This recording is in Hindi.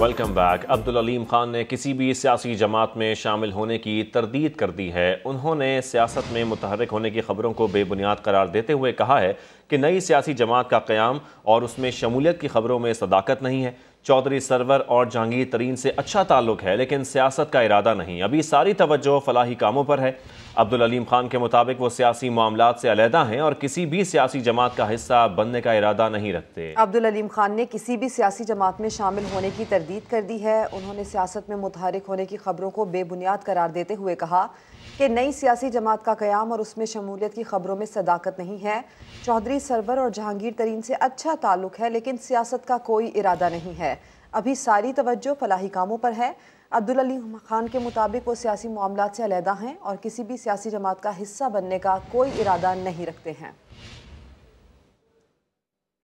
वेलकम बैक अब्दुल अलीम खान ने किसी भी सियासी जमात में शामिल होने की तरदीद कर दी है उन्होंने सियासत में मुतहरक होने की खबरों को बेबुनियाद करार देते हुए कहा है कि नई सियासी जमात का क्याम और उसमें शमूलियत की खबरों में सदाकत नहीं है चौधरी सरवर और जहांगीर तरीन से अच्छा ताल्लुक है लेकिन सियासत का इरादा नहीं अभी सारी तवज्जो फलाही कामों पर है अब्दुल अलीम खान के मुताबिक वो सियासी मामला से अलहदा हैं और किसी भी सियासी जमात का हिस्सा बनने का इरादा नहीं रखते अब्दुल अलीम खान ने किसी भी सियासी जमात में शामिल होने की तरदीद कर दी है उन्होंने सियासत में मुतहरक होने की खबरों को बेबुनियाद करार देते हुए कहा कि नई सियासी जमात का क्याम और उसमें शमूलियत की खबरों में सदाकत नहीं है चौधरी सरवर और जहांगीर तरीन से अच्छा ताल्लुक है लेकिन सियासत का कोई इरादा नहीं है अभी सारी तवज्जो फलाही कामों पर है अब्दुल अली खान के मुताबिक वो सियासी मामला से अलहदा हैं और किसी भी सियासी जमात का हिस्सा बनने का कोई इरादा नहीं रखते हैं